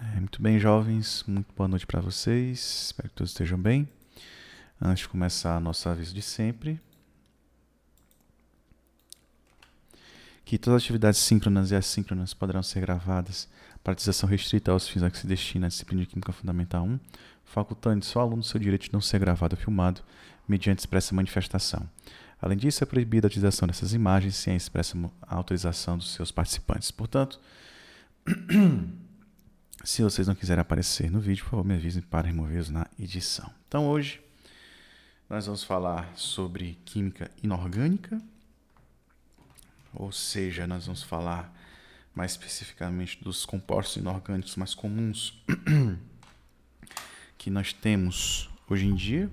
É, muito bem, jovens, muito boa noite para vocês. Espero que todos estejam bem. Antes de começar nosso aviso de sempre, que todas as atividades síncronas e assíncronas poderão ser gravadas para utilização restrita aos fins a que se destina a disciplina de Química Fundamental 1, facultando só aluno seu direito de não ser gravado ou filmado mediante expressa manifestação. Além disso, é proibida a utilização dessas imagens sem a expressa autorização dos seus participantes. Portanto, Se vocês não quiserem aparecer no vídeo, por favor, me avisem para removê-los na edição. Então, hoje nós vamos falar sobre química inorgânica, ou seja, nós vamos falar mais especificamente dos compostos inorgânicos mais comuns que nós temos hoje em dia,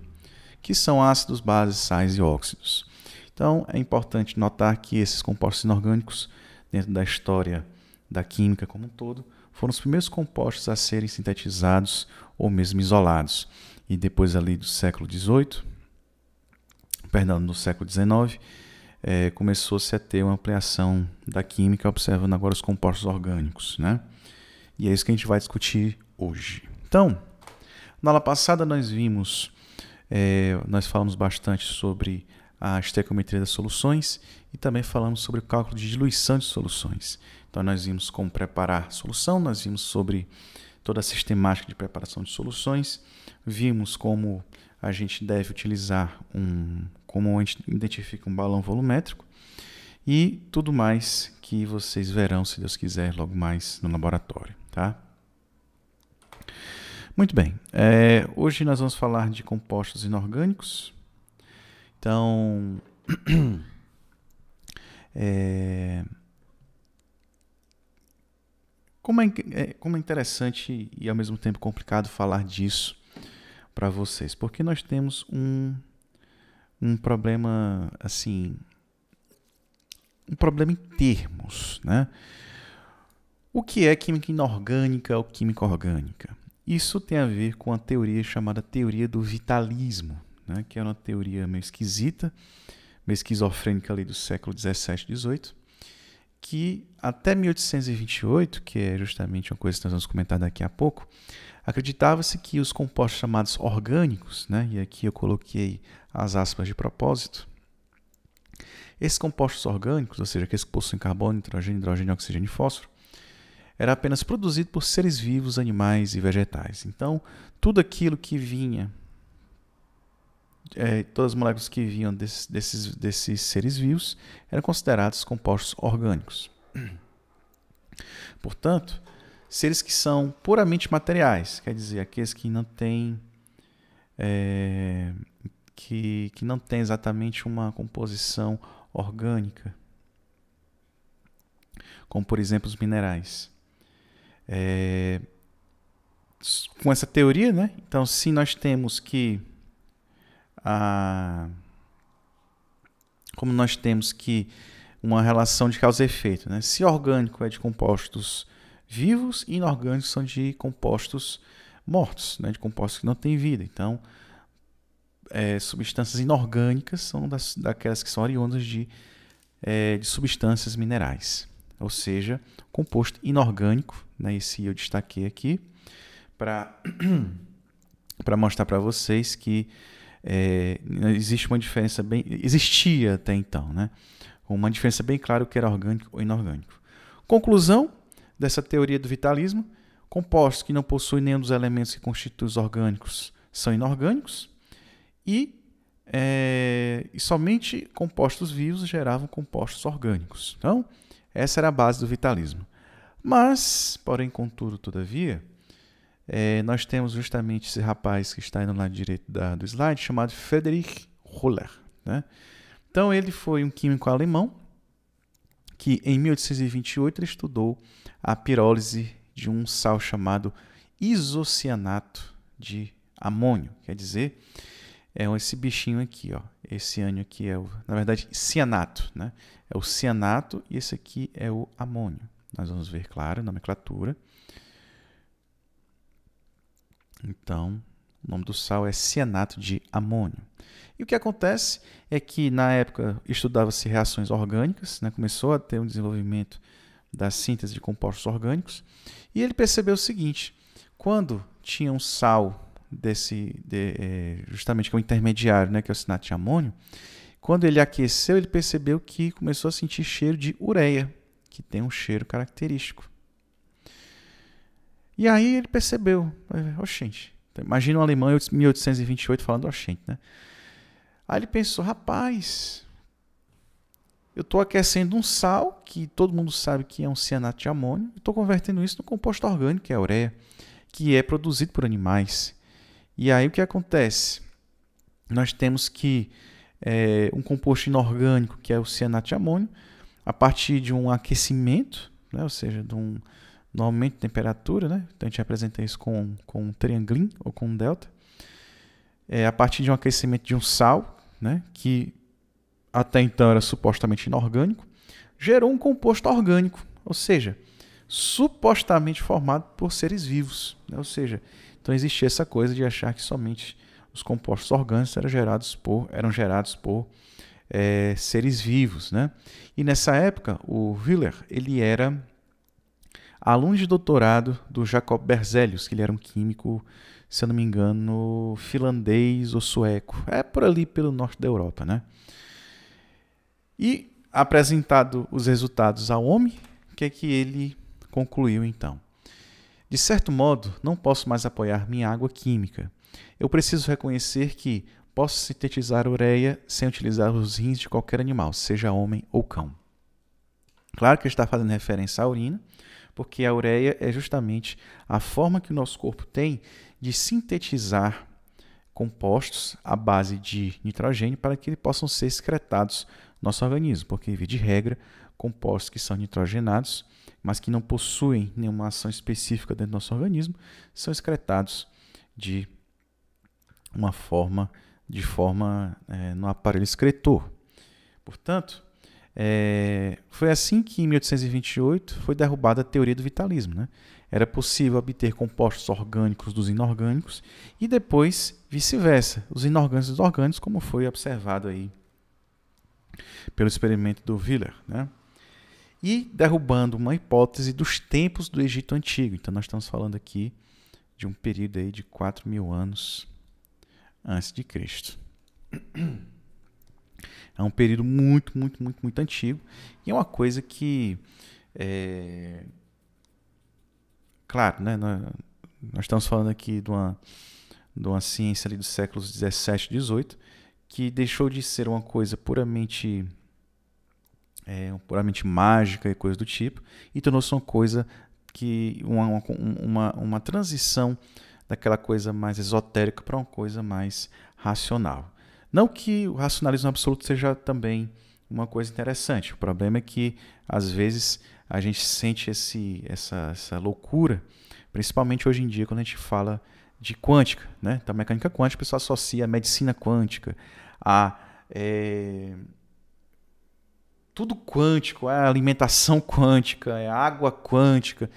que são ácidos, bases, sais e óxidos. Então, é importante notar que esses compostos inorgânicos, dentro da história da química como um todo, foram os primeiros compostos a serem sintetizados ou mesmo isolados. E depois ali do século XVIII, perdão, no século XIX, é, começou-se a ter uma ampliação da química, observando agora os compostos orgânicos. Né? E é isso que a gente vai discutir hoje. Então, na aula passada nós vimos, é, nós falamos bastante sobre a estequiometria das soluções e também falamos sobre o cálculo de diluição de soluções. Então, nós vimos como preparar solução, nós vimos sobre toda a sistemática de preparação de soluções, vimos como a gente deve utilizar um, como a gente identifica um balão volumétrico e tudo mais que vocês verão, se Deus quiser, logo mais no laboratório, tá? Muito bem, é, hoje nós vamos falar de compostos inorgânicos. Então, é, como é, é, como é interessante e ao mesmo tempo complicado falar disso para vocês, porque nós temos um, um problema assim, um problema em termos, né? O que é química inorgânica ou química orgânica? Isso tem a ver com a teoria chamada teoria do vitalismo, né? que é uma teoria meio esquisita, meio esquizofrênica ali do século 17 e 18, que até 1828, que é justamente uma coisa que nós vamos comentar daqui a pouco, acreditava-se que os compostos chamados orgânicos, né, e aqui eu coloquei as aspas de propósito, esses compostos orgânicos, ou seja, aqueles que possuem carbono, nitrogênio, hidrogênio, oxigênio e fósforo, era apenas produzido por seres vivos, animais e vegetais. Então, tudo aquilo que vinha é, todas as moléculas que vinham desses, desses, desses seres vivos eram consideradas compostos orgânicos. Portanto, seres que são puramente materiais, quer dizer, aqueles que não têm é, que, que não tem exatamente uma composição orgânica, como por exemplo os minerais. É, com essa teoria, né? Então, se nós temos que a como nós temos que uma relação de causa e efeito, né? Se orgânico é de compostos vivos, inorgânicos são de compostos mortos, né? De compostos que não têm vida. Então, é, substâncias inorgânicas são das, daquelas que são oriundas de, é, de substâncias minerais, ou seja, composto inorgânico, né? Esse eu destaquei aqui para para mostrar para vocês que é, existe uma diferença bem. Existia até então, né? Uma diferença bem clara o que era orgânico ou inorgânico. Conclusão dessa teoria do vitalismo: compostos que não possuem nenhum dos elementos que constituem os orgânicos são inorgânicos e, é, e somente compostos vivos geravam compostos orgânicos. Então, essa era a base do vitalismo. Mas, porém, contudo, todavia, é, nós temos justamente esse rapaz que está aí no lado direito da, do slide, chamado Friedrich Holler. Né? Então, ele foi um químico alemão que, em 1828, estudou a pirólise de um sal chamado isocianato de amônio. Quer dizer, é esse bichinho aqui, ó. Esse ânion aqui é o, na verdade, cianato, né? É o cianato e esse aqui é o amônio. Nós vamos ver, claro, a nomenclatura. Então, o nome do sal é cianato de amônio. E o que acontece é que na época estudava-se reações orgânicas, né? começou a ter um desenvolvimento da síntese de compostos orgânicos, e ele percebeu o seguinte: quando tinha um sal desse, de, é, justamente que é o intermediário, né? que é o cianato de amônio, quando ele aqueceu, ele percebeu que começou a sentir cheiro de ureia, que tem um cheiro característico. E aí ele percebeu, oxente, imagina um alemão em 1828 falando oxente, né? Aí ele pensou, rapaz, eu estou aquecendo um sal, que todo mundo sabe que é um cianato de amônio, e estou convertendo isso no composto orgânico, que é a ureia, que é produzido por animais. E aí o que acontece? Nós temos que é, um composto inorgânico, que é o cianato de amônio, a partir de um aquecimento, né, ou seja, de um, no aumento de temperatura, né? Então a gente representa isso com, com um triangulinho ou com um delta. É, a partir de um aquecimento de um sal, né? Que até então era supostamente inorgânico, gerou um composto orgânico, ou seja, supostamente formado por seres vivos. Né? Ou seja, então existia essa coisa de achar que somente os compostos orgânicos eram gerados por, eram gerados por é, seres vivos. Né? E nessa época, o Willer ele era aluno de doutorado do Jacob Berzelius, que ele era um químico, se eu não me engano, finlandês ou sueco. É por ali pelo norte da Europa, né? E apresentado os resultados ao homem, o que é que ele concluiu então? De certo modo, não posso mais apoiar minha água química. Eu preciso reconhecer que posso sintetizar ureia sem utilizar os rins de qualquer animal, seja homem ou cão. Claro que está fazendo referência à urina, porque a ureia é justamente a forma que o nosso corpo tem de sintetizar compostos à base de nitrogênio para que eles possam ser excretados no nosso organismo, porque, de regra, compostos que são nitrogenados, mas que não possuem nenhuma ação específica dentro do nosso organismo, são excretados de uma forma, de forma é, no aparelho excretor. Portanto, é, foi assim que, em 1828, foi derrubada a teoria do vitalismo. Né? Era possível obter compostos orgânicos dos inorgânicos e depois vice-versa, os inorgânicos dos orgânicos, como foi observado aí pelo experimento do Willer. Né? E derrubando uma hipótese dos tempos do Egito Antigo. Então, nós estamos falando aqui de um período aí de 4 mil anos antes de Cristo. É um período muito, muito, muito, muito antigo. E é uma coisa que. É... Claro, né? nós estamos falando aqui de uma, de uma ciência ali dos séculos 17 e 18, que deixou de ser uma coisa puramente. É, puramente mágica e coisa do tipo, e tornou-se uma coisa que uma, uma, uma transição daquela coisa mais esotérica para uma coisa mais racional. Não que o racionalismo absoluto seja também uma coisa interessante. O problema é que, às vezes, a gente sente esse, essa, essa loucura, principalmente hoje em dia, quando a gente fala de quântica. Né? Então, mecânica quântica, a pessoa associa a medicina quântica, a. É, tudo quântico, é alimentação quântica, é água quântica,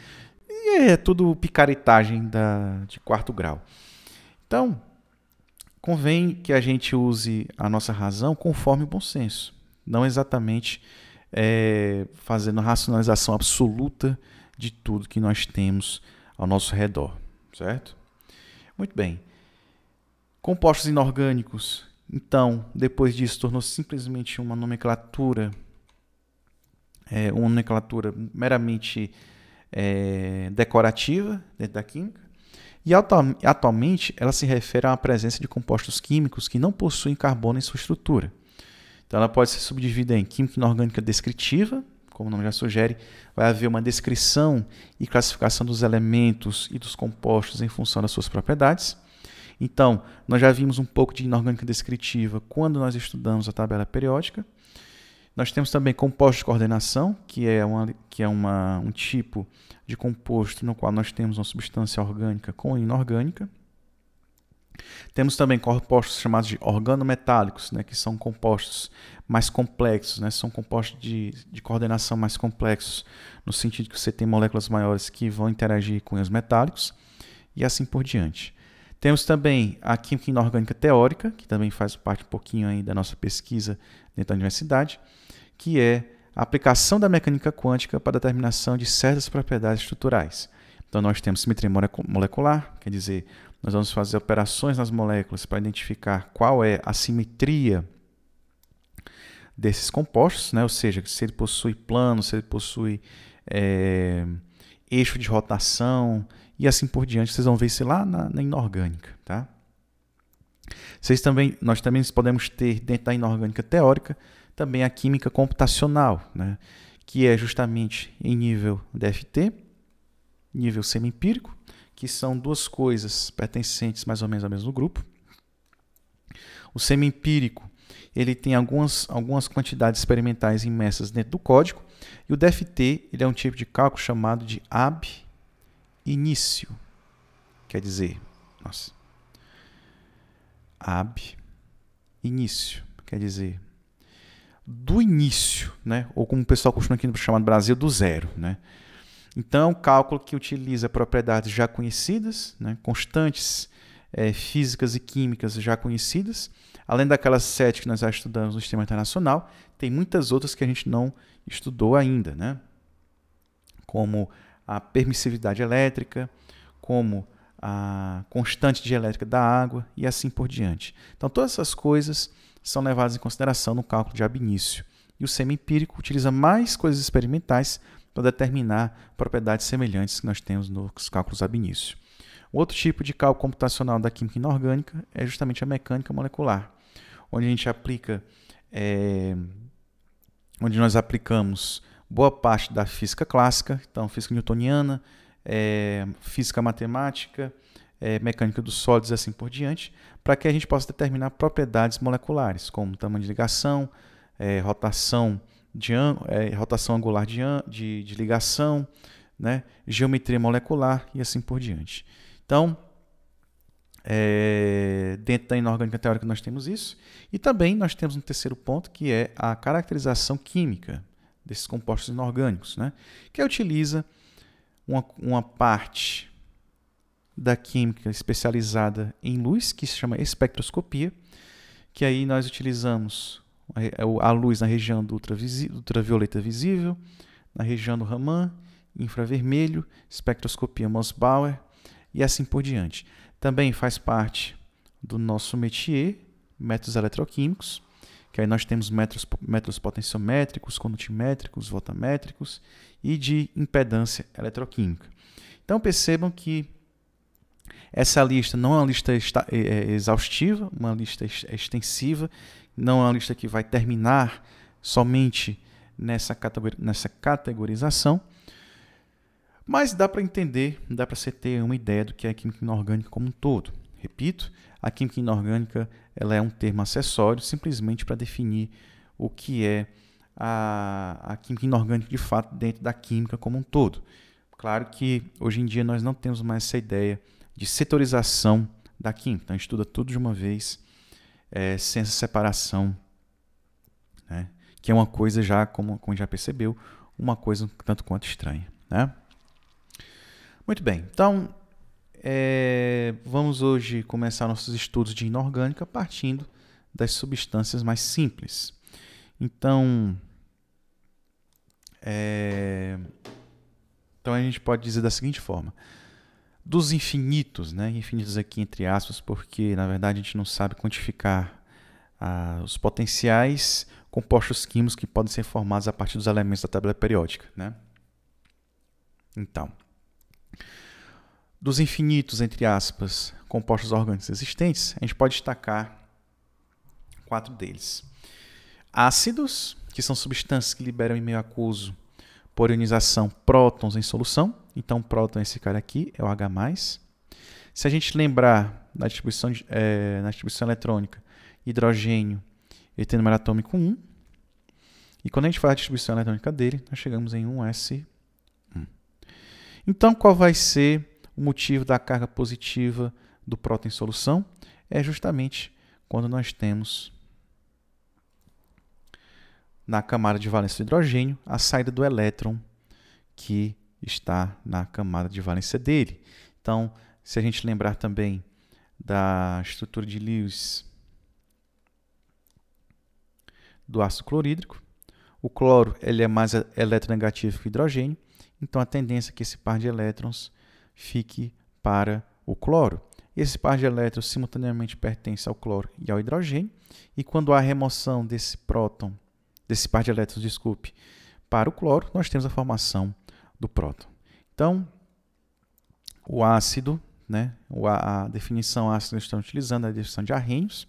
e é tudo picaretagem da, de quarto grau. Então, convém que a gente use a nossa razão conforme o bom senso, não exatamente é, fazendo racionalização absoluta de tudo que nós temos ao nosso redor, certo? Muito bem. Compostos inorgânicos, então, depois disso, tornou simplesmente uma nomenclatura, é, uma nomenclatura meramente é, decorativa dentro da química. E atualmente ela se refere à presença de compostos químicos que não possuem carbono em sua estrutura. Então ela pode ser subdividida em química inorgânica descritiva, como o nome já sugere, vai haver uma descrição e classificação dos elementos e dos compostos em função das suas propriedades. Então, nós já vimos um pouco de inorgânica descritiva quando nós estudamos a tabela periódica. Nós temos também compostos de coordenação, que é, uma, que é uma, um tipo de composto no qual nós temos uma substância orgânica com inorgânica. Temos também compostos chamados de organometálicos, né, que são compostos mais complexos, né, são compostos de, de coordenação mais complexos, no sentido que você tem moléculas maiores que vão interagir com os metálicos, e assim por diante. Temos também a Química Inorgânica Teórica, que também faz parte um pouquinho aí da nossa pesquisa dentro da universidade, que é a aplicação da mecânica quântica para a determinação de certas propriedades estruturais. Então, nós temos simetria molecular, quer dizer, nós vamos fazer operações nas moléculas para identificar qual é a simetria desses compostos, né? ou seja, se ele possui plano, se ele possui é, eixo de rotação, e assim por diante. Vocês vão ver isso lá na, na inorgânica, tá? Vocês também, nós também podemos ter dentro da inorgânica teórica também a química computacional, né? que é justamente em nível DFT, nível semiempírico, que são duas coisas pertencentes mais ou menos ao mesmo grupo. O semiempírico ele tem algumas, algumas quantidades experimentais imersas dentro do código, e o DFT ele é um tipo de cálculo chamado de AB início. Quer dizer, nossa. Ab, início. Quer dizer, do início, né? Ou como o pessoal costuma aqui chamar no Brasil, do zero, né? Então, cálculo que utiliza propriedades já conhecidas, né? constantes é, físicas e químicas já conhecidas, além daquelas sete que nós já estudamos no sistema internacional, tem muitas outras que a gente não estudou ainda, né? Como a permissividade elétrica, como a constante dielétrica da água e assim por diante. Então, todas essas coisas são levadas em consideração no cálculo de ab início. E o semi-empírico utiliza mais coisas experimentais para determinar propriedades semelhantes que nós temos nos cálculos ab início. Outro tipo de cálculo computacional da química inorgânica é justamente a mecânica molecular, onde a gente aplica, é, onde nós aplicamos boa parte da física clássica, então física newtoniana, é, física matemática, é, mecânica dos sólidos e assim por diante, para que a gente possa determinar propriedades moleculares, como tamanho de ligação, é, rotação, de é, rotação angular de, de, de ligação, né, geometria molecular e assim por diante. Então, é, dentro da inorgânica teórica nós temos isso. E também nós temos um terceiro ponto que é a caracterização química desses compostos inorgânicos, né? que utiliza uma, uma parte da química especializada em luz, que se chama espectroscopia, que aí nós utilizamos a luz na região do ultravioleta visível, na região do Raman, infravermelho, espectroscopia Mossbauer e assim por diante. Também faz parte do nosso métier, métodos eletroquímicos, que aí nós temos metros, metros potenciométricos, condutimétricos, voltamétricos e de impedância eletroquímica. Então percebam que essa lista não é uma lista é, é, exaustiva, uma lista extensiva, não é uma lista que vai terminar somente nessa, nessa categorização, mas dá para entender, dá para você ter uma ideia do que é a química inorgânica como um todo. Repito, a química inorgânica ela é um termo acessório simplesmente para definir o que é a, a química inorgânica de fato dentro da química como um todo. Claro que hoje em dia nós não temos mais essa ideia de setorização da química, então a gente estuda tudo de uma vez, é, sem essa separação, né? que é uma coisa já, como, como já percebeu, uma coisa um tanto quanto estranha. Né? Muito bem, então é, vamos hoje começar nossos estudos de inorgânica partindo das substâncias mais simples. Então, é, então a gente pode dizer da seguinte forma: dos infinitos, né? Infinitos aqui entre aspas, porque na verdade a gente não sabe quantificar ah, os potenciais compostos químicos que podem ser formados a partir dos elementos da tabela periódica, né? Então, dos infinitos, entre aspas, compostos orgânicos existentes, a gente pode destacar quatro deles. Ácidos, que são substâncias que liberam em meio aquoso por ionização prótons em solução. Então, próton, esse cara aqui, é o H+. Se a gente lembrar da distribuição, é, na distribuição eletrônica, hidrogênio, ele tem número atômico 1. E quando a gente faz a distribuição eletrônica dele, nós chegamos em 1s1. Então, qual vai ser o motivo da carga positiva do próton em solução é justamente quando nós temos na camada de valência do hidrogênio a saída do elétron que está na camada de valência dele. Então, se a gente lembrar também da estrutura de Lewis do ácido clorídrico, o cloro ele é mais eletronegativo que o hidrogênio, então a tendência é que esse par de elétrons fique para o cloro. Esse par de elétrons simultaneamente pertence ao cloro e ao hidrogênio, e quando há remoção desse próton, desse par de elétrons, desculpe, para o cloro, nós temos a formação do próton. Então, o ácido, né, a definição ácido que estamos utilizando é a definição de arranhos,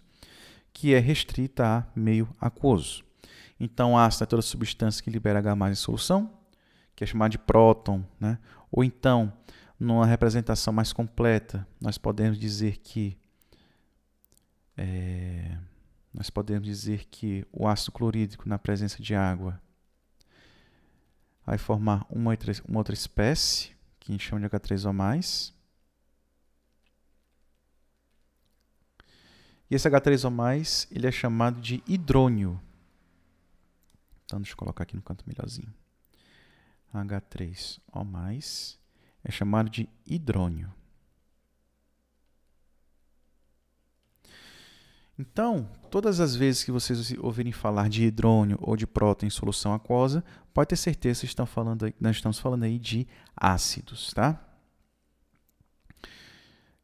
que é restrita a meio aquoso. Então, ácido é toda substância que libera H em solução, que é chamada de próton, né? ou então numa representação mais completa, nós podemos dizer que é, nós podemos dizer que o ácido clorídrico na presença de água vai formar uma, uma outra espécie, que a gente chama de H3O+. E esse H3O+, ele é chamado de hidrônio. Então, deixa eu colocar aqui no canto melhorzinho. H3O+ é chamado de hidrônio. Então, todas as vezes que vocês ouvirem falar de hidrônio ou de próton em solução aquosa, pode ter certeza que estão falando, nós estamos falando aí de ácidos, tá?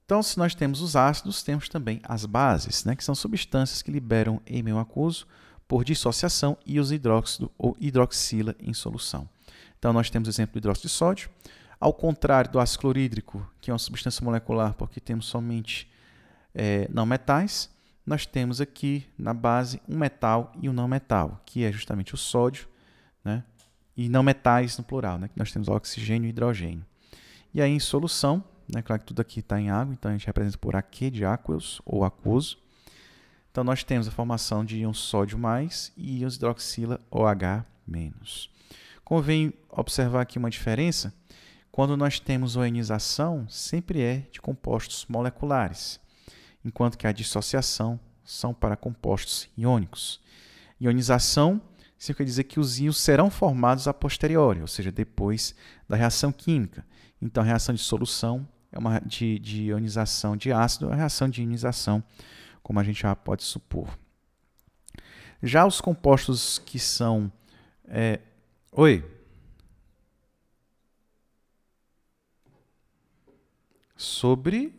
Então, se nós temos os ácidos, temos também as bases, né, que são substâncias que liberam êmion aquoso por dissociação e os hidróxido ou hidroxila em solução. Então, nós temos o exemplo do hidróxido de sódio, ao contrário do ácido clorídrico, que é uma substância molecular, porque temos somente é, não metais, nós temos aqui na base um metal e um não metal, que é justamente o sódio, né? e não metais no plural, né? que nós temos oxigênio e hidrogênio. E aí em solução, né? claro que tudo aqui está em água, então a gente representa por aqu de aqueus ou aquoso. Então nós temos a formação de íons sódio mais e íons hidroxila OH menos. Convém observar aqui uma diferença quando nós temos ionização, sempre é de compostos moleculares, enquanto que a dissociação são para compostos iônicos. Ionização isso quer dizer que os íons serão formados a posteriori, ou seja, depois da reação química. Então, a reação de solução é uma de, de ionização de ácido, é uma reação de ionização, como a gente já pode supor. Já os compostos que são. É... Oi. sobre.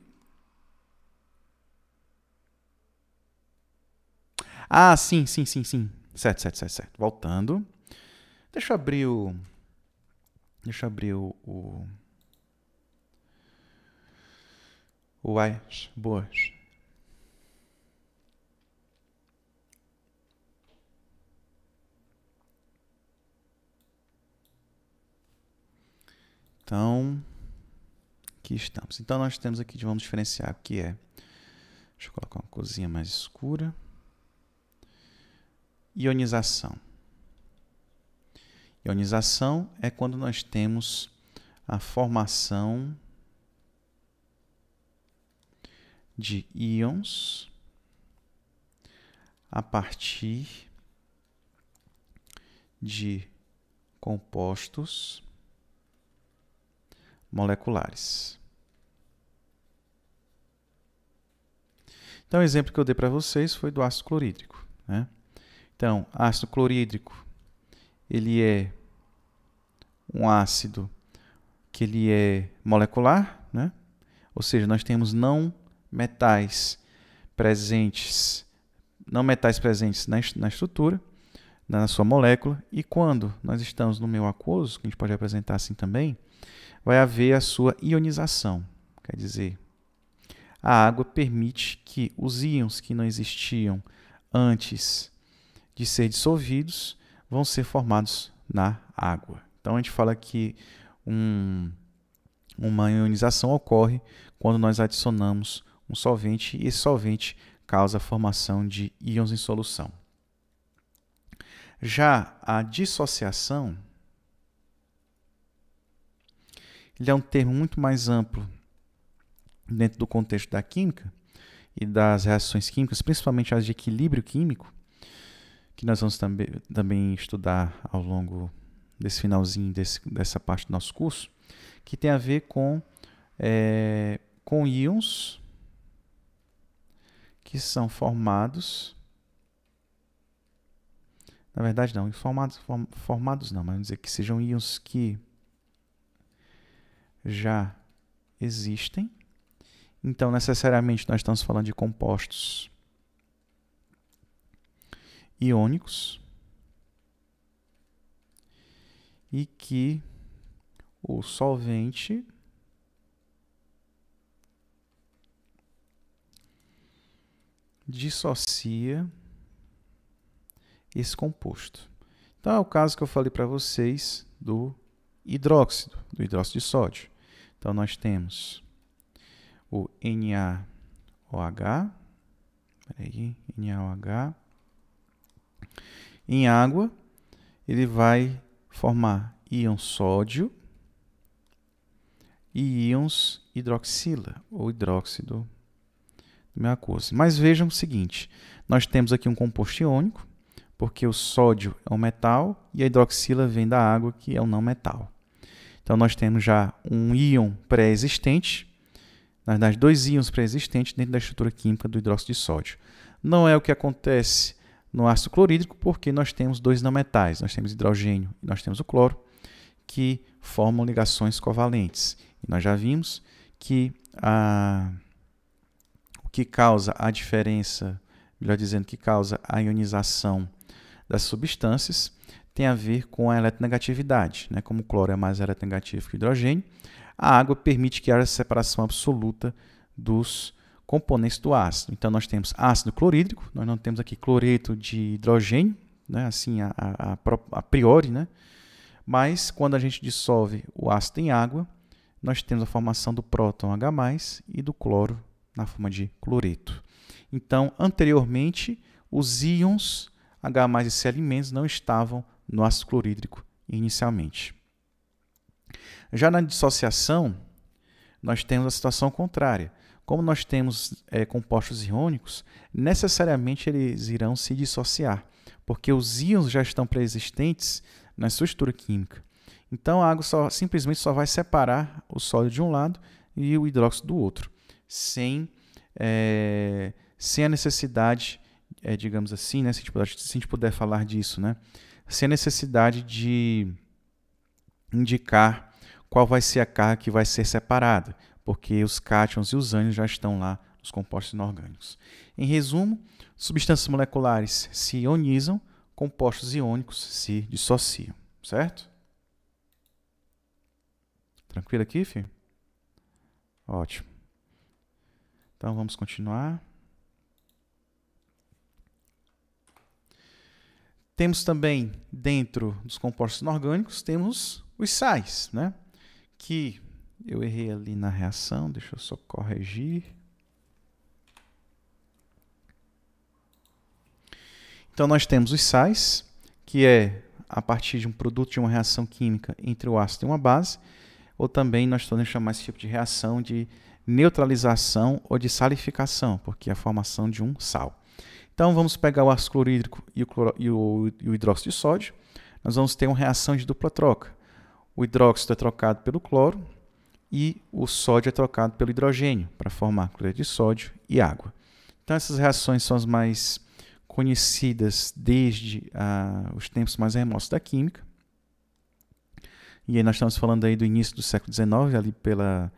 Ah, sim, sim, sim, sim. Certo, certo, certo, certo. Voltando. Deixa eu abrir o. Deixa eu abrir o. o... Uais, boas. Então. Aqui estamos. Então nós temos aqui, vamos diferenciar o que é. Deixa eu colocar uma cozinha mais escura. Ionização. Ionização é quando nós temos a formação de íons a partir de compostos moleculares. Então, o exemplo que eu dei para vocês foi do ácido clorídrico. Né? Então, ácido clorídrico, ele é um ácido que ele é molecular, né? ou seja, nós temos não metais presentes, não metais presentes na, na estrutura, na sua molécula, e quando nós estamos no meio aquoso, que a gente pode representar assim também, vai haver a sua ionização. Quer dizer, a água permite que os íons que não existiam antes de ser dissolvidos vão ser formados na água. Então a gente fala que um, uma ionização ocorre quando nós adicionamos um solvente e esse solvente causa a formação de íons em solução. Já a dissociação ele é um termo muito mais amplo dentro do contexto da química e das reações químicas, principalmente as de equilíbrio químico, que nós vamos também, também estudar ao longo desse finalzinho desse, dessa parte do nosso curso, que tem a ver com, é, com íons que são formados. Na verdade, não, formados, formados não, mas vamos dizer que sejam íons que já existem. Então, necessariamente, nós estamos falando de compostos iônicos e que o solvente dissocia esse composto. Então, é o caso que eu falei para vocês do hidróxido, do hidróxido de sódio. Então, nós temos o NaOH, peraí, NaOH, em água, ele vai formar íon sódio e íons hidroxila ou hidróxido do mesma coisa. Mas vejam o seguinte, nós temos aqui um composto iônico, porque o sódio é um metal e a hidroxila vem da água, que é um não metal. Então nós temos já um íon pré-existente, na verdade, dois íons pré-existentes dentro da estrutura química do hidróxido de sódio. Não é o que acontece no ácido clorídrico, porque nós temos dois não-metais, nós temos hidrogênio e nós temos o cloro, que formam ligações covalentes. E nós já vimos que a, o que causa a diferença, melhor dizendo, que causa a ionização das substâncias tem a ver com a eletronegatividade. Né? Como o cloro é mais eletronegativo que o hidrogênio, a água permite que haja separação absoluta dos componentes do ácido. Então, nós temos ácido clorídrico, nós não temos aqui cloreto de hidrogênio, né? assim a, a, a priori, né? mas quando a gente dissolve o ácido em água, nós temos a formação do próton H+, e do cloro na forma de cloreto. Então, anteriormente, os íons H+, e C não estavam no ácido clorídrico inicialmente. Já na dissociação, nós temos a situação contrária. Como nós temos é, compostos iônicos, necessariamente eles irão se dissociar, porque os íons já estão pré-existentes na sua estrutura química. Então a água só, simplesmente só vai separar o sólido de um lado e o hidróxido do outro, sem, é, sem a necessidade, é, digamos assim, né, se, a gente puder, se a gente puder falar disso, né, sem necessidade de indicar qual vai ser a carga que vai ser separada, porque os cátions e os ânions já estão lá nos compostos inorgânicos. Em resumo, substâncias moleculares se ionizam, compostos iônicos se dissociam, certo? Tranquilo aqui, filho? Ótimo. Então vamos continuar. Temos também, dentro dos compostos inorgânicos, temos os sais, né? Que eu errei ali na reação, deixa eu só corrigir. Então nós temos os sais, que é a partir de um produto de uma reação química entre o ácido e uma base, ou também nós podemos chamar esse tipo de reação de neutralização ou de salificação, porque é a formação de um sal. Então vamos pegar o ácido clorídrico e o, cloro, e o, e o hidróxido de sódio. Nós vamos ter uma reação de dupla troca. O hidróxido é trocado pelo cloro e o sódio é trocado pelo hidrogênio para formar cloreto de sódio e água. Então essas reações são as mais conhecidas desde ah, os tempos mais remotos da química. E aí nós estamos falando aí do início do século XIX, ali pela,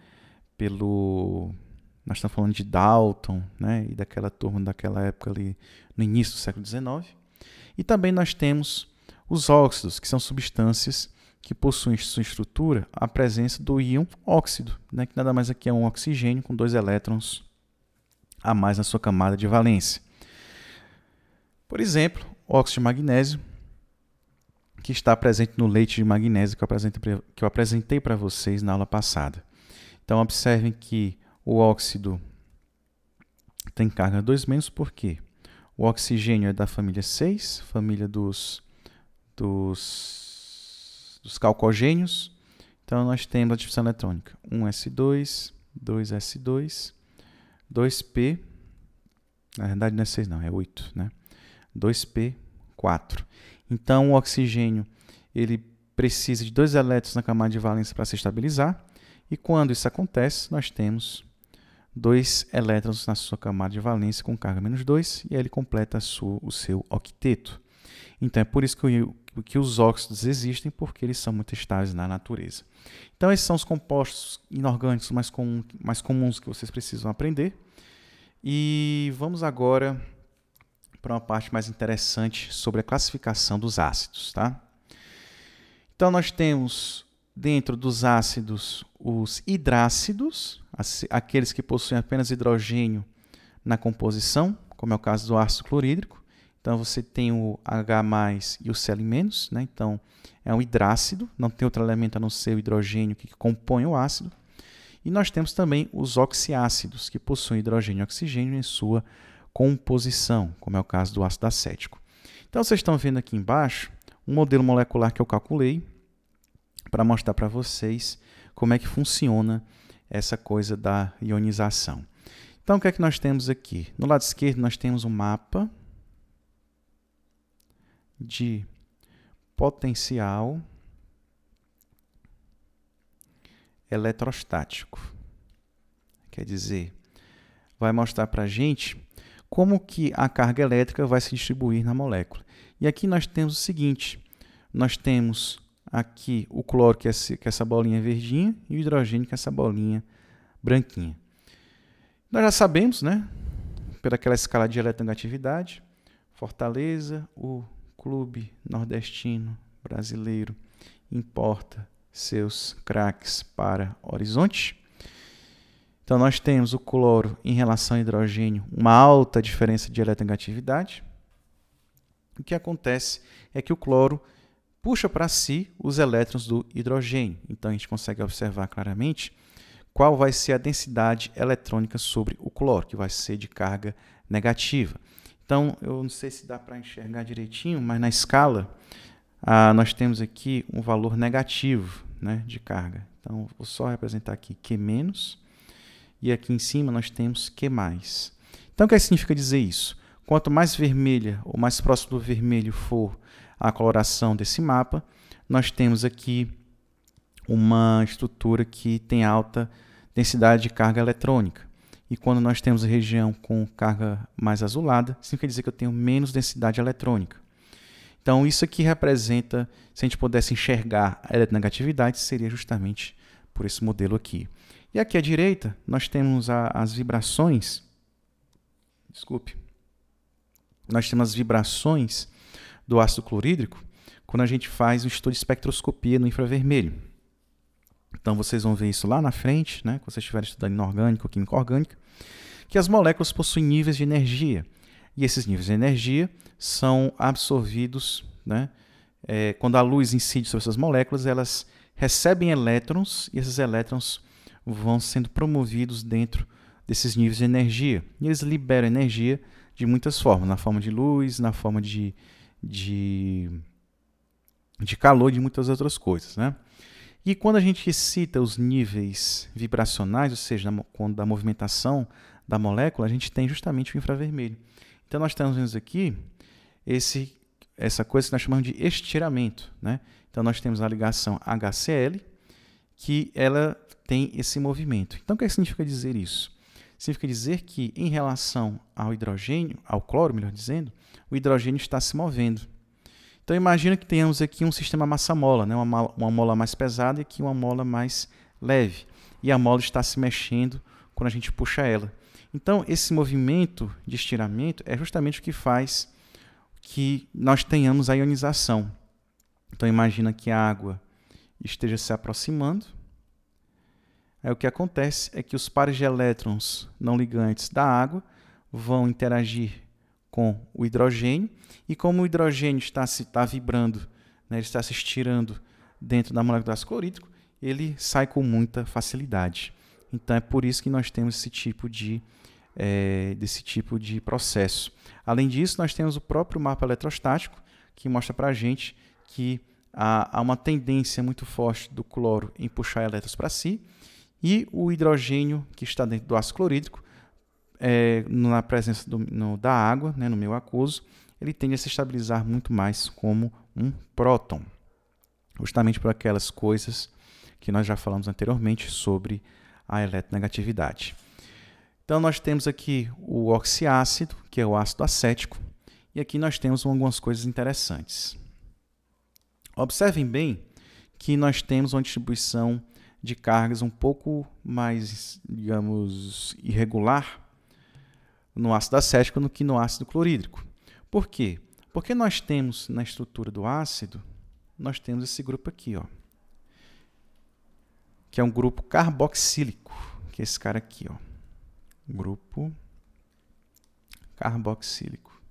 pelo nós estamos falando de Dalton né, e daquela turma daquela época ali no início do século XIX. E também nós temos os óxidos, que são substâncias que possuem sua estrutura a presença do íon óxido, né, que nada mais aqui é, é um oxigênio com dois elétrons a mais na sua camada de valência. Por exemplo, óxido de magnésio, que está presente no leite de magnésio que eu apresentei para vocês na aula passada. Então, observem que o óxido tem carga 2 menos, por quê? O oxigênio é da família 6, família dos, dos, dos calcogênios. Então, nós temos a divisão eletrônica. 1s2, 2s2, 2p. Na verdade, não é 6, não, é 8, né? 2p, 4. Então, o oxigênio ele precisa de dois elétrons na camada de valência para se estabilizar. E quando isso acontece, nós temos dois elétrons na sua camada de valência com carga menos 2 e aí ele completa sua, o seu octeto. Então é por isso que, que, os óxidos existem, porque eles são muito estáveis na natureza. Então esses são os compostos inorgânicos mais, com, mais comuns que vocês precisam aprender. E vamos agora para uma parte mais interessante sobre a classificação dos ácidos. Tá? Então nós temos dentro dos ácidos os hidrácidos, aqueles que possuem apenas hidrogênio na composição, como é o caso do ácido clorídrico. Então você tem o H e o Cl-, né? então é um hidrácido, não tem outro elemento a não ser o hidrogênio que compõe o ácido. E nós temos também os oxiácidos, que possuem hidrogênio e oxigênio em sua composição, como é o caso do ácido acético. Então vocês estão vendo aqui embaixo um modelo molecular que eu calculei, para mostrar para vocês como é que funciona essa coisa da ionização. Então, o que é que nós temos aqui? No lado esquerdo, nós temos um mapa de potencial eletrostático. Quer dizer, vai mostrar para a gente como que a carga elétrica vai se distribuir na molécula. E aqui nós temos o seguinte, nós temos Aqui o cloro, é que é essa bolinha verdinha, e o hidrogênio, que é essa bolinha branquinha. Nós já sabemos, né, pelaquela escala de eletronegatividade, Fortaleza, o clube nordestino brasileiro importa seus craques para Horizonte. Então nós temos o cloro em relação ao hidrogênio, uma alta diferença de eletronegatividade. O que acontece é que o cloro puxa para si os elétrons do hidrogênio. Então a gente consegue observar claramente qual vai ser a densidade eletrônica sobre o cloro, que vai ser de carga negativa. Então, eu não sei se dá para enxergar direitinho, mas na escala ah, nós temos aqui um valor negativo né, de carga. Então, vou só representar aqui Q-, menos e aqui em cima nós temos Q+. Então, o é que significa dizer isso? Quanto mais vermelha ou mais próximo do vermelho for a coloração desse mapa, nós temos aqui uma estrutura que tem alta densidade de carga eletrônica. E quando nós temos a região com carga mais azulada, isso quer dizer que eu tenho menos densidade eletrônica. Então, isso aqui representa, se a gente pudesse enxergar a eletronegatividade, seria justamente por esse modelo aqui. E aqui à direita, nós temos a, as vibrações. Desculpe. Nós temos as vibrações do ácido clorídrico quando a gente faz um estudo de espectroscopia no infravermelho. Então vocês vão ver isso lá na frente, né, quando vocês estiverem estudando inorgânico ou química orgânica, que as moléculas possuem níveis de energia. E esses níveis de energia são absorvidos, né, é, quando a luz incide sobre essas moléculas, elas recebem elétrons e esses elétrons vão sendo promovidos dentro desses níveis de energia. E eles liberam energia de muitas formas, na forma de luz, na forma de de, de calor e de muitas outras coisas. Né? E quando a gente cita os níveis vibracionais, ou seja, da, movimentação da molécula, a gente tem justamente o infravermelho. Então nós temos aqui esse, essa coisa que nós chamamos de estiramento. Né? Então nós temos a ligação HCl, que ela tem esse movimento. Então o é que significa dizer isso? Significa dizer que em relação ao hidrogênio, ao cloro, melhor dizendo, o hidrogênio está se movendo. Então imagina que tenhamos aqui um sistema massa-mola, né? uma, uma mola mais pesada e aqui uma mola mais leve. E a mola está se mexendo quando a gente puxa ela. Então esse movimento de estiramento é justamente o que faz que nós tenhamos a ionização. Então imagina que a água esteja se aproximando. Aí o que acontece é que os pares de elétrons não ligantes da água vão interagir com o hidrogênio, e como o hidrogênio está se está vibrando, né, ele está se estirando dentro da molécula do ácido clorídrico, ele sai com muita facilidade. Então é por isso que nós temos esse tipo de é, desse tipo de processo. Além disso, nós temos o próprio mapa eletrostático que mostra para a gente que há, há uma tendência muito forte do cloro em puxar elétrons para si e o hidrogênio que está dentro do ácido clorídrico é, na presença do, no, da água, né, no meu aquoso, ele tende a se estabilizar muito mais como um próton, justamente por aquelas coisas que nós já falamos anteriormente sobre a eletronegatividade. Então, nós temos aqui o oxiácido, que é o ácido acético, e aqui nós temos algumas coisas interessantes. Observem bem que nós temos uma distribuição de cargas um pouco mais, digamos, irregular no ácido acético do que no ácido clorídrico. Por quê? Porque nós temos na estrutura do ácido, nós temos esse grupo aqui, ó, que é um grupo carboxílico, que é esse cara aqui, ó, grupo carboxílico.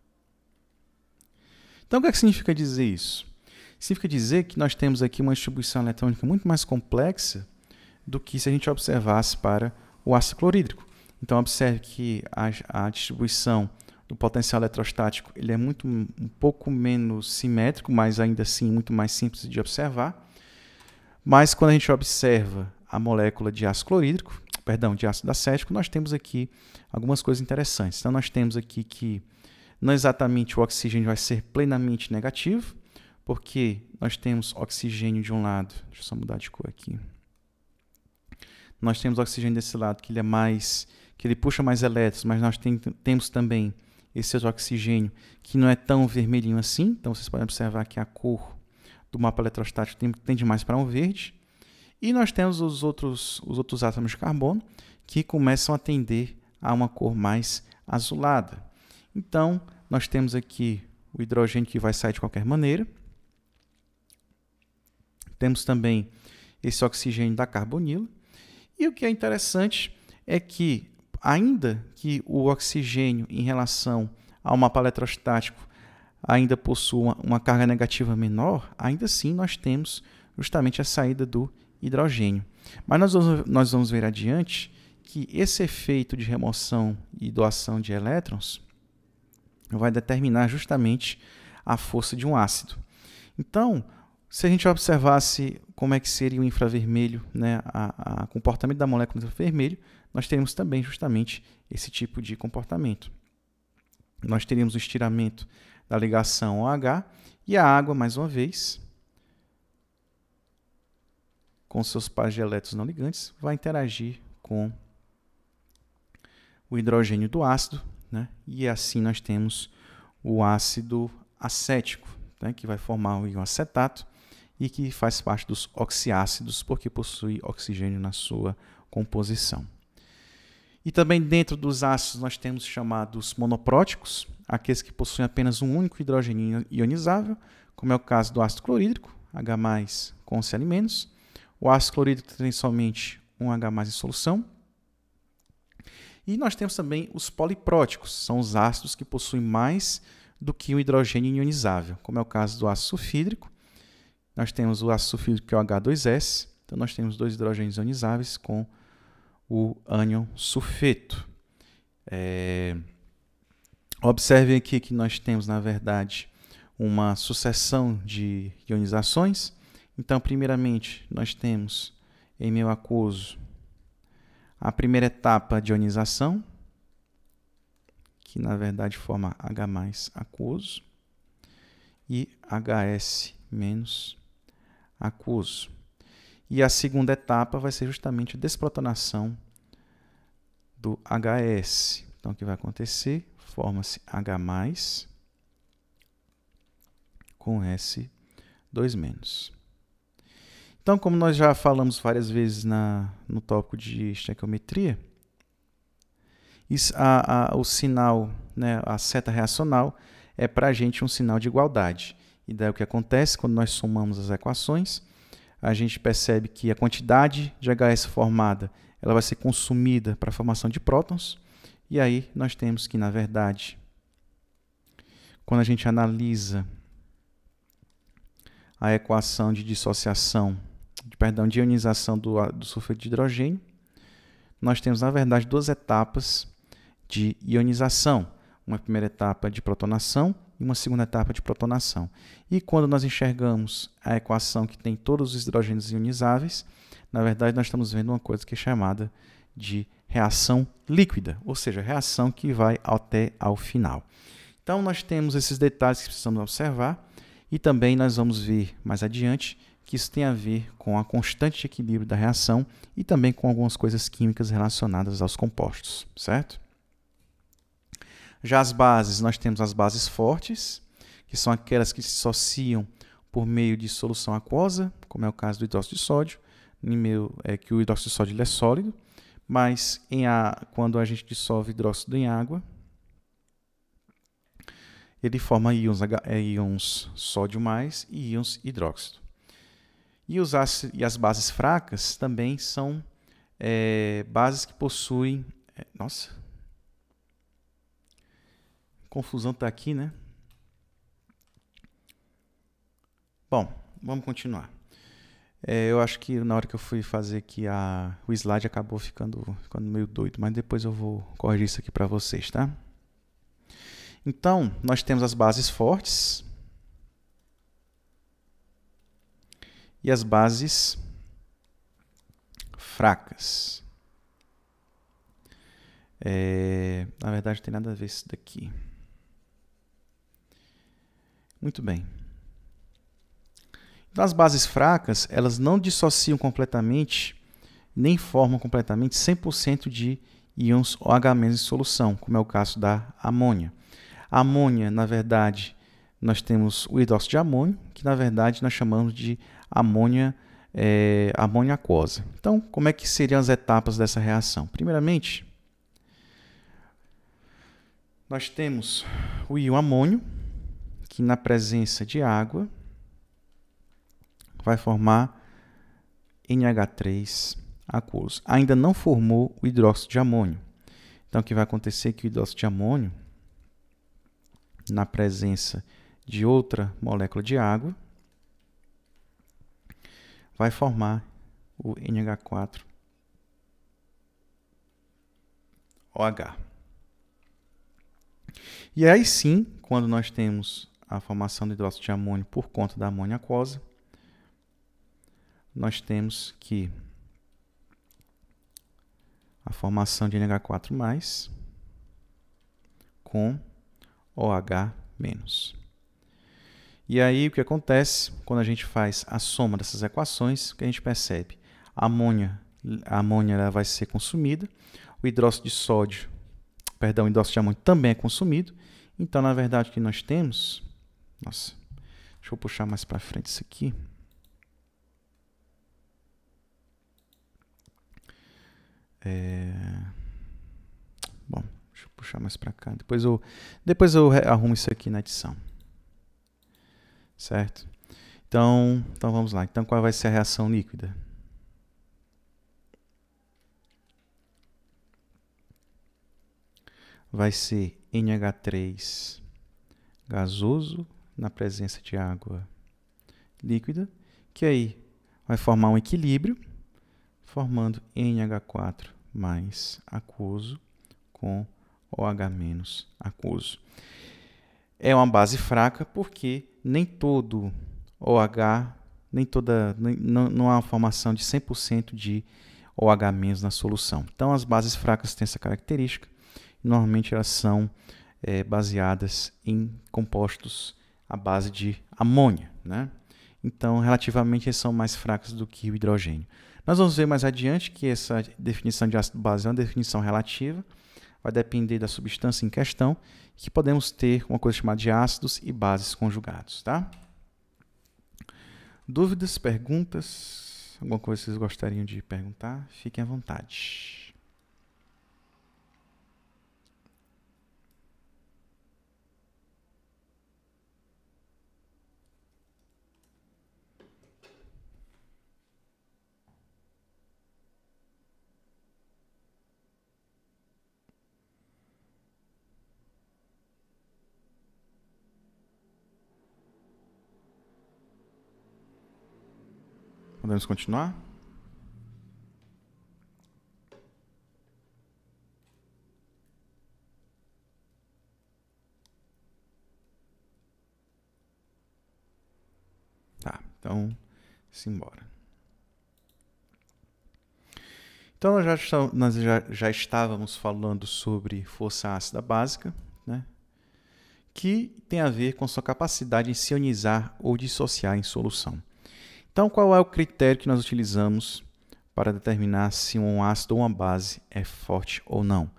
Então, o que, é que significa dizer isso? Significa dizer que nós temos aqui uma distribuição eletrônica muito mais complexa do que se a gente observasse para o ácido clorídrico. Então observe que a, a distribuição do potencial eletrostático ele é muito um pouco menos simétrico, mas ainda assim muito mais simples de observar. Mas quando a gente observa a molécula de ácido clorídrico, perdão, de ácido acético, nós temos aqui algumas coisas interessantes. Então nós temos aqui que não exatamente o oxigênio vai ser plenamente negativo, porque nós temos oxigênio de um lado, deixa eu só mudar de cor aqui, nós temos oxigênio desse lado, que ele é mais, que ele puxa mais elétrons, mas nós tem, temos também esse oxigênio que não é tão vermelhinho assim. Então vocês podem observar que a cor do mapa eletrostático tende mais para um verde. E nós temos os outros, os outros átomos de carbono que começam a tender a uma cor mais azulada. Então, nós temos aqui o hidrogênio que vai sair de qualquer maneira. Temos também esse oxigênio da carbonila. E o que é interessante é que, ainda que o oxigênio em relação ao mapa eletrostático ainda possua uma carga negativa menor, ainda assim nós temos justamente a saída do hidrogênio. Mas nós vamos, nós vamos ver adiante que esse efeito de remoção e doação de elétrons vai determinar justamente a força de um ácido. Então, se a gente observasse como é que seria o infravermelho, né, a, a comportamento da molécula do infravermelho, nós teríamos também justamente esse tipo de comportamento. Nós teríamos o estiramento da ligação OH e a água, mais uma vez, com seus pares de elétrons não ligantes, vai interagir com o hidrogênio do ácido, né? e assim nós temos o ácido acético, né? que vai formar o íon acetato, e que faz parte dos oxiácidos, porque possui oxigênio na sua composição. E também dentro dos ácidos nós temos chamados monopróticos, aqueles que possuem apenas um único hidrogênio ionizável, como é o caso do ácido clorídrico, H+, com C menos. O ácido clorídrico tem somente um H+, em solução. E nós temos também os polipróticos, são os ácidos que possuem mais do que um hidrogênio ionizável, como é o caso do ácido sulfídrico, nós temos o ácido sulfídrico, que é o H2S. Então, nós temos dois hidrogênios ionizáveis com o ânion sulfeto. É... Observem aqui que nós temos, na verdade, uma sucessão de ionizações. Então, primeiramente, nós temos em meu aquoso a primeira etapa de ionização, que na verdade forma H aquoso, e HS menos acuso E a segunda etapa vai ser justamente a desprotonação do HS. Então, o que vai acontecer? Forma-se H+, com S2-. Então, como nós já falamos várias vezes na, no tópico de estequiometria, isso, a, a, o sinal, né, a seta reacional, é para a gente um sinal de igualdade. E daí o que acontece? Quando nós somamos as equações, a gente percebe que a quantidade de HS formada ela vai ser consumida para a formação de prótons. E aí nós temos que, na verdade, quando a gente analisa a equação de dissociação, de, perdão, de ionização do, do sulfeto de hidrogênio, nós temos, na verdade, duas etapas de ionização. Uma primeira etapa de protonação e uma segunda etapa de protonação. E quando nós enxergamos a equação que tem todos os hidrogênios ionizáveis, na verdade nós estamos vendo uma coisa que é chamada de reação líquida, ou seja, reação que vai até ao final. Então nós temos esses detalhes que precisamos observar e também nós vamos ver mais adiante que isso tem a ver com a constante de equilíbrio da reação e também com algumas coisas químicas relacionadas aos compostos, certo? Já as bases, nós temos as bases fortes, que são aquelas que se associam por meio de solução aquosa, como é o caso do hidróxido de sódio, meio, é, que o hidróxido de sódio é sólido, mas em a, quando a gente dissolve hidróxido em água, ele forma íons, é, íons sódio mais e íons hidróxido. E, os, e as bases fracas também são é, bases que possuem. É, nossa, confusão está aqui, né? Bom, vamos continuar. É, eu acho que na hora que eu fui fazer aqui a, o slide acabou ficando, ficando meio doido, mas depois eu vou corrigir isso aqui para vocês, tá? Então, nós temos as bases fortes e as bases fracas. É, na verdade, não tem nada a ver isso daqui. Muito bem. Então, as bases fracas, elas não dissociam completamente, nem formam completamente 100% de íons OH- em solução, como é o caso da amônia. A amônia, na verdade, nós temos o hidróxido de amônio, que na verdade nós chamamos de amônia, é, amônia aquosa. Então, como é que seriam as etapas dessa reação? Primeiramente, nós temos o íon amônio, que na presença de água vai formar NH3 aquoso. Ainda não formou o hidróxido de amônio. Então, o que vai acontecer é que o hidróxido de amônio, na presença de outra molécula de água, vai formar o NH4 OH. E aí sim, quando nós temos a formação do hidróxido de amônio por conta da amônia aquosa, nós temos que a formação de NH4+, com OH-. E aí o que acontece quando a gente faz a soma dessas equações, o que a gente percebe? A amônia, a amônia vai ser consumida, o hidróxido de sódio, perdão, o hidróxido de amônio também é consumido. Então, na verdade, o que nós temos nossa. Deixa eu puxar mais para frente isso aqui. É... Bom, deixa eu puxar mais para cá. Depois eu, depois eu arrumo isso aqui na edição. Certo? Então, então vamos lá. Então qual vai ser a reação líquida? Vai ser NH3 gasoso na presença de água líquida, que aí vai formar um equilíbrio, formando NH4 mais aquoso com OH menos aquoso. É uma base fraca porque nem todo OH, nem toda, não, há formação de 100% de OH menos na solução. Então as bases fracas têm essa característica. Normalmente elas são é, baseadas em compostos à base de amônia. Né? Então, relativamente, eles são mais fracos do que o hidrogênio. Nós vamos ver mais adiante que essa definição de ácido base é uma definição relativa, vai depender da substância em questão, que podemos ter uma coisa chamada de ácidos e bases conjugados. Tá? Dúvidas, perguntas? Alguma coisa que vocês gostariam de perguntar? Fiquem à vontade. Podemos continuar? Tá, então, simbora. Então, nós, já, nós já, já, estávamos falando sobre força ácida básica, né? que tem a ver com sua capacidade de sionizar ou dissociar em solução. Então, qual é o critério que nós utilizamos para determinar se um ácido ou uma base é forte ou não?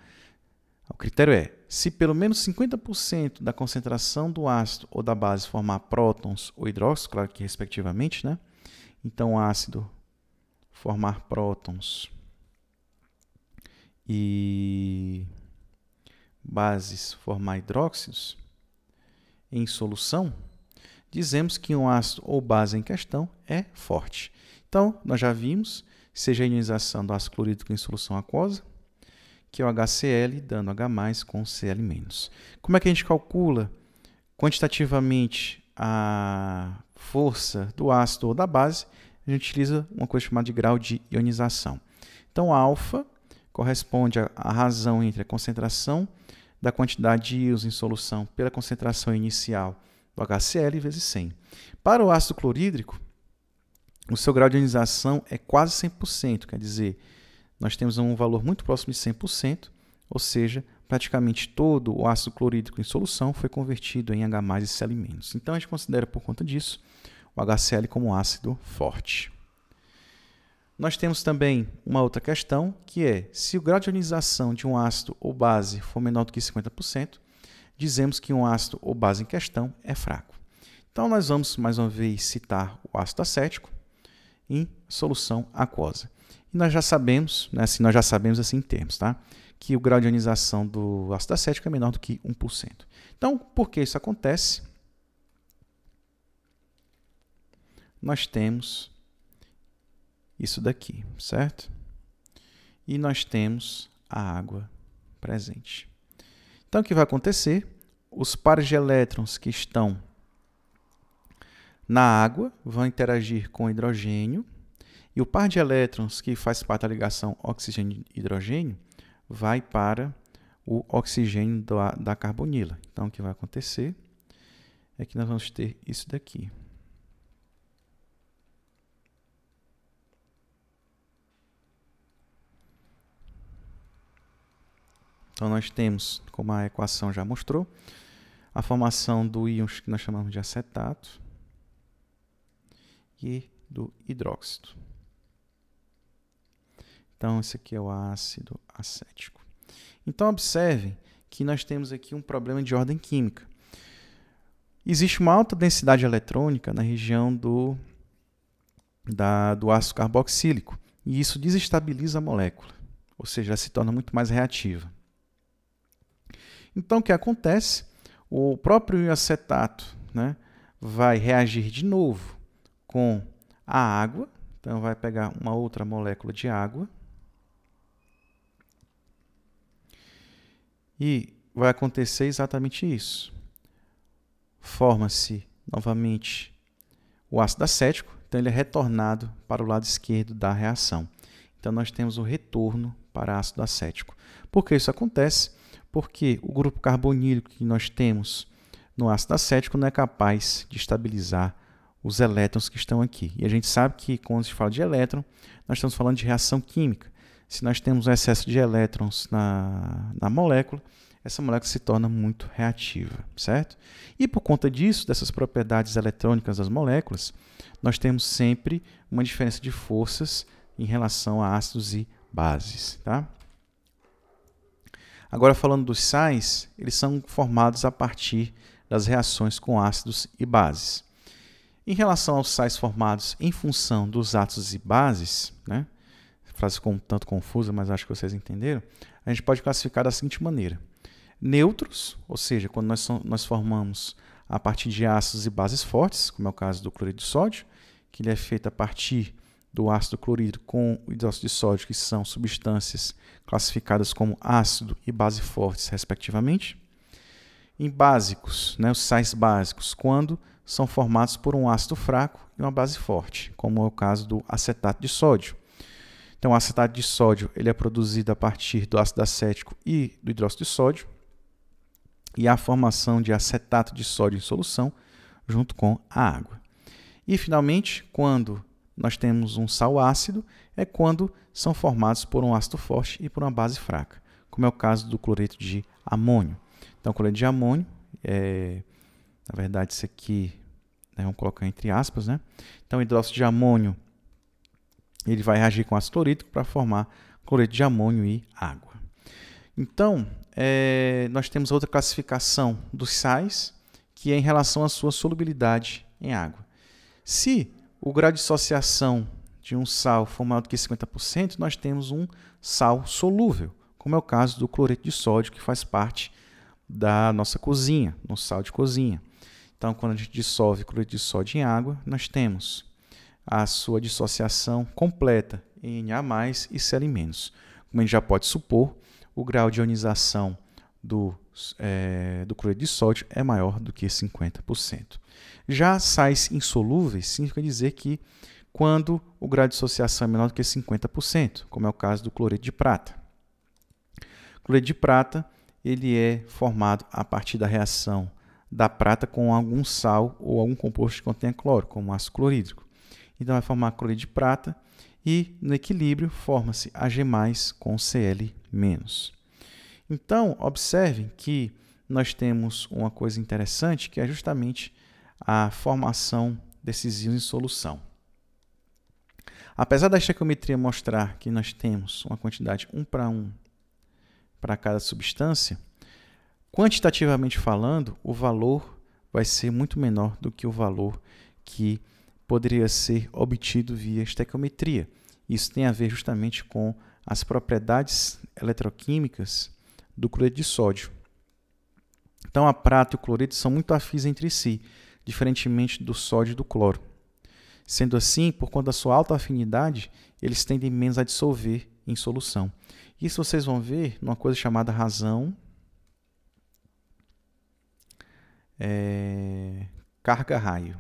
O critério é se pelo menos 50% da concentração do ácido ou da base formar prótons ou hidróxidos, claro que respectivamente, né? Então, o ácido formar prótons e bases formar hidróxidos em solução, dizemos que um ácido ou base em questão é forte. Então, nós já vimos, seja a ionização do ácido clorídrico em solução aquosa, que é o HCl dando H+, com Cl-. Como é que a gente calcula quantitativamente a força do ácido ou da base? A gente utiliza uma coisa chamada de grau de ionização. Então, alfa corresponde à razão entre a concentração da quantidade de íons em solução pela concentração inicial do HCl vezes 100. Para o ácido clorídrico, o seu grau de ionização é quase 100%, quer dizer, nós temos um valor muito próximo de 100%, ou seja, praticamente todo o ácido clorídrico em solução foi convertido em H+, e Cl-. Então, a gente considera, por conta disso, o HCl como ácido forte. Nós temos também uma outra questão, que é se o grau de ionização de um ácido ou base for menor do que 50%, dizemos que um ácido ou base em questão é fraco. Então, nós vamos mais uma vez citar o ácido acético em solução aquosa. E nós já sabemos, né, assim, nós já sabemos assim em termos, tá? que o grau de ionização do ácido acético é menor do que 1%. Então, por que isso acontece? Nós temos isso daqui, certo? E nós temos a água presente. Então, o que vai acontecer? Os pares de elétrons que estão na água vão interagir com o hidrogênio e o par de elétrons que faz parte da ligação oxigênio-hidrogênio vai para o oxigênio da, da carbonila. Então, o que vai acontecer é que nós vamos ter isso daqui. Então nós temos, como a equação já mostrou, a formação do íons que nós chamamos de acetato e do hidróxido. Então esse aqui é o ácido acético. Então observem que nós temos aqui um problema de ordem química. Existe uma alta densidade eletrônica na região do, da, do ácido carboxílico e isso desestabiliza a molécula, ou seja, ela se torna muito mais reativa. Então, o que acontece? O próprio acetato né, vai reagir de novo com a água. Então, vai pegar uma outra molécula de água. E vai acontecer exatamente isso. Forma-se novamente o ácido acético, então ele é retornado para o lado esquerdo da reação. Então nós temos o retorno para ácido acético. Por que isso acontece? porque o grupo carbonílico que nós temos no ácido acético não é capaz de estabilizar os elétrons que estão aqui. E a gente sabe que quando se fala de elétron, nós estamos falando de reação química. Se nós temos um excesso de elétrons na, na molécula, essa molécula se torna muito reativa, certo? E por conta disso, dessas propriedades eletrônicas das moléculas, nós temos sempre uma diferença de forças em relação a ácidos e bases, tá? Agora, falando dos sais, eles são formados a partir das reações com ácidos e bases. Em relação aos sais formados em função dos ácidos e bases, né? frase com um tanto confusa, mas acho que vocês entenderam, a gente pode classificar da seguinte maneira. Neutros, ou seja, quando nós, nós formamos a partir de ácidos e bases fortes, como é o caso do cloreto de sódio, que ele é feito a partir do ácido clorídrico com o hidróxido de sódio, que são substâncias classificadas como ácido e base fortes, respectivamente. Em básicos, né, os sais básicos, quando são formados por um ácido fraco e uma base forte, como é o caso do acetato de sódio. Então, o acetato de sódio ele é produzido a partir do ácido acético e do hidróxido de sódio, e a formação de acetato de sódio em solução junto com a água. E, finalmente, quando nós temos um sal ácido, é quando são formados por um ácido forte e por uma base fraca, como é o caso do cloreto de amônio. Então, cloreto de amônio, é, na verdade, isso aqui, né, vamos colocar entre aspas, né? Então, hidróxido de amônio, ele vai reagir com ácido clorídrico para formar cloreto de amônio e água. Então, é, nós temos outra classificação dos sais, que é em relação à sua solubilidade em água. Se o grau de dissociação de um sal for maior do que 50%, nós temos um sal solúvel, como é o caso do cloreto de sódio, que faz parte da nossa cozinha, no sal de cozinha. Então, quando a gente dissolve cloreto de sódio em água, nós temos a sua dissociação completa em Na e Cl-. Como a gente já pode supor, o grau de ionização do, é, do cloreto de sódio é maior do que 50%. Já sais insolúveis significa dizer que quando o grau de dissociação é menor do que 50%, como é o caso do cloreto de prata. O cloreto de prata ele é formado a partir da reação da prata com algum sal ou algum composto que contém cloro, como ácido clorídrico. Então vai formar cloreto de prata e no equilíbrio forma-se Ag+ com Cl-. Então, observem que nós temos uma coisa interessante que é justamente a formação desses íons em solução. Apesar da estequiometria mostrar que nós temos uma quantidade 1 para 1 para cada substância, quantitativamente falando, o valor vai ser muito menor do que o valor que poderia ser obtido via estequiometria. Isso tem a ver justamente com as propriedades eletroquímicas do cloreto de sódio. Então, a prata e o cloreto são muito afins entre si diferentemente do sódio e do cloro. Sendo assim, por conta da sua alta afinidade, eles tendem menos a dissolver em solução. Isso vocês vão ver numa coisa chamada razão é, carga-raio.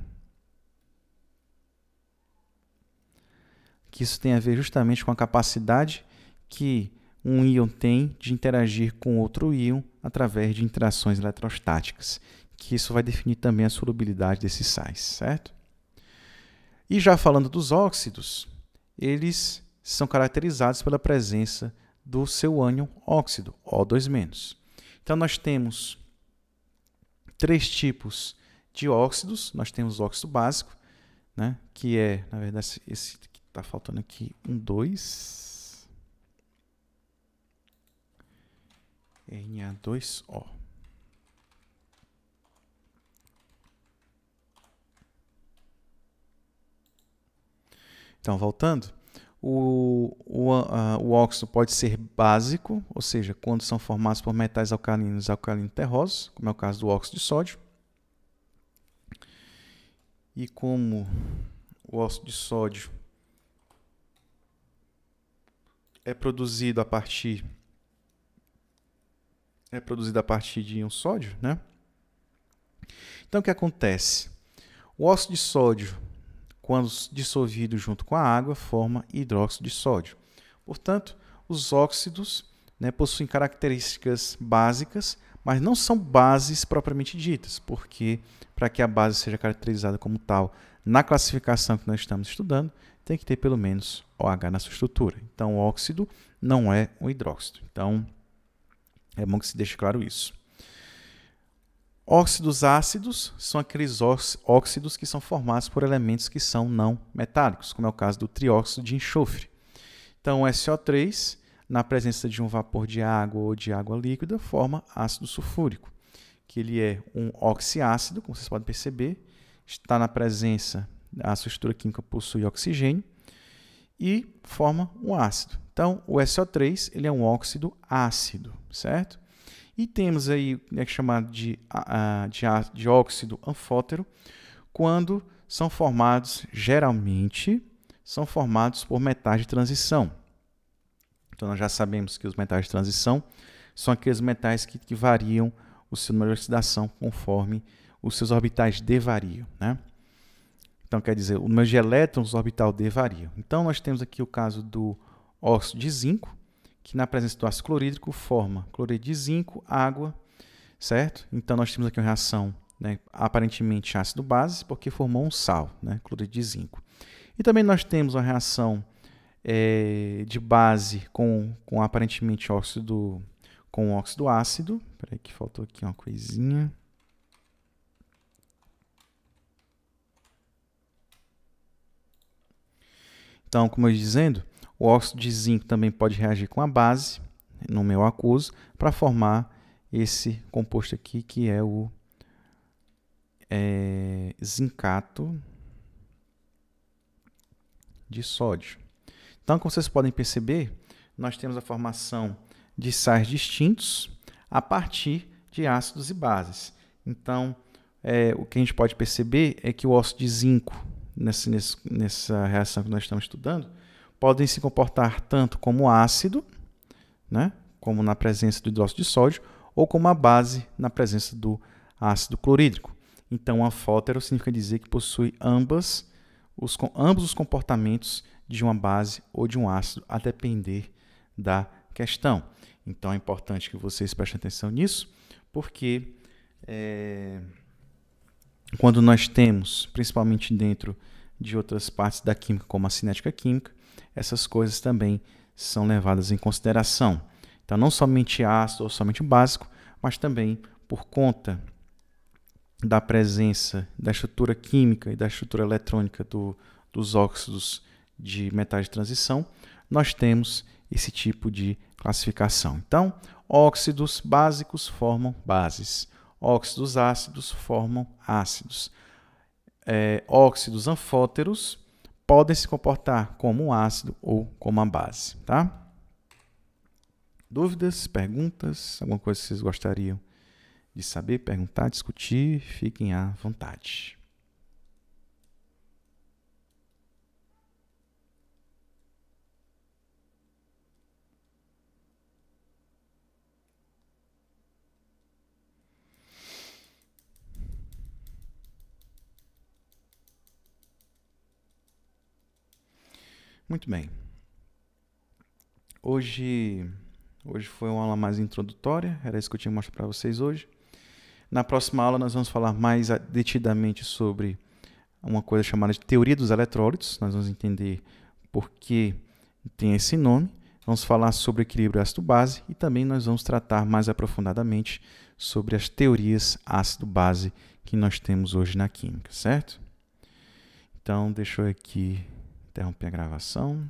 Que isso tem a ver justamente com a capacidade que um íon tem de interagir com outro íon através de interações eletrostáticas, que isso vai definir também a solubilidade desses sais, certo? E já falando dos óxidos, eles são caracterizados pela presença do seu ânion óxido, O2-. Então nós temos três tipos de óxidos. Nós temos o óxido básico, né, que é, na verdade, esse que está faltando aqui, um 2. Na2O. Então, voltando, o, o, o óxido pode ser básico, ou seja, quando são formados por metais alcalinos e alcalino terrosos, como é o caso do óxido de sódio. E como o óxido de sódio é produzido a partir é produzido a partir de um sódio, né? Então o que acontece? O óxido de sódio quando dissolvido junto com a água, forma hidróxido de sódio. Portanto, os óxidos né, possuem características básicas, mas não são bases propriamente ditas, porque para que a base seja caracterizada como tal na classificação que nós estamos estudando, tem que ter pelo menos OH na sua estrutura. Então, o óxido não é um hidróxido. Então, é bom que se deixe claro isso. Óxidos ácidos são aqueles óxidos que são formados por elementos que são não metálicos, como é o caso do trióxido de enxofre. Então, o SO3, na presença de um vapor de água ou de água líquida, forma ácido sulfúrico, que ele é um oxiácido, como vocês podem perceber, está na presença, a sua estrutura química possui oxigênio e forma um ácido. Então, o SO3 ele é um óxido ácido, certo? E temos aí né, é chamado de, de óxido anfótero, quando são formados, geralmente, são formados por metais de transição. Então, nós já sabemos que os metais de transição são aqueles metais que, que variam o seu número de oxidação conforme os seus orbitais D variam. Né? Então, quer dizer, o número de elétrons do orbital D varia. Então, nós temos aqui o caso do óxido de zinco, que na presença do ácido clorídrico forma cloreto de zinco, água, certo? Então nós temos aqui uma reação né, aparentemente ácido-base, porque formou um sal, né, cloreto de zinco. E também nós temos uma reação é, de base com, com aparentemente óxido com óxido ácido. aí que faltou aqui uma coisinha. Então, como eu ia dizendo, o óxido de zinco também pode reagir com a base, no meu aquoso, para formar esse composto aqui que é o é, zincato de sódio. Então, como vocês podem perceber, nós temos a formação de sais distintos a partir de ácidos e bases. Então, é, o que a gente pode perceber é que o óxido de zinco, nessa reação que nós estamos estudando, podem se comportar tanto como ácido, né, como na presença do hidróxido de sódio, ou como a base na presença do ácido clorídrico. Então, a fótero significa dizer que possui ambas os, ambos os comportamentos de uma base ou de um ácido, a depender da questão. Então, é importante que vocês prestem atenção nisso, porque é, quando nós temos, principalmente dentro de outras partes da química, como a cinética química, essas coisas também são levadas em consideração. Então, não somente ácido ou somente básico, mas também por conta da presença da estrutura química e da estrutura eletrônica do, dos óxidos de metais de transição, nós temos esse tipo de classificação. Então, óxidos básicos formam bases, óxidos ácidos formam ácidos, é, óxidos anfóteros podem se comportar como um ácido ou como uma base, tá? Dúvidas, perguntas, alguma coisa que vocês gostariam de saber, perguntar, discutir, fiquem à vontade. Muito bem. Hoje, hoje foi uma aula mais introdutória, era isso que eu tinha mostrado para vocês hoje. Na próxima aula nós vamos falar mais detidamente sobre uma coisa chamada de teoria dos eletrólitos, nós vamos entender por que tem esse nome. Vamos falar sobre equilíbrio ácido-base e também nós vamos tratar mais aprofundadamente sobre as teorias ácido-base que nós temos hoje na química, certo? Então, deixa eu aqui Interrompi a gravação.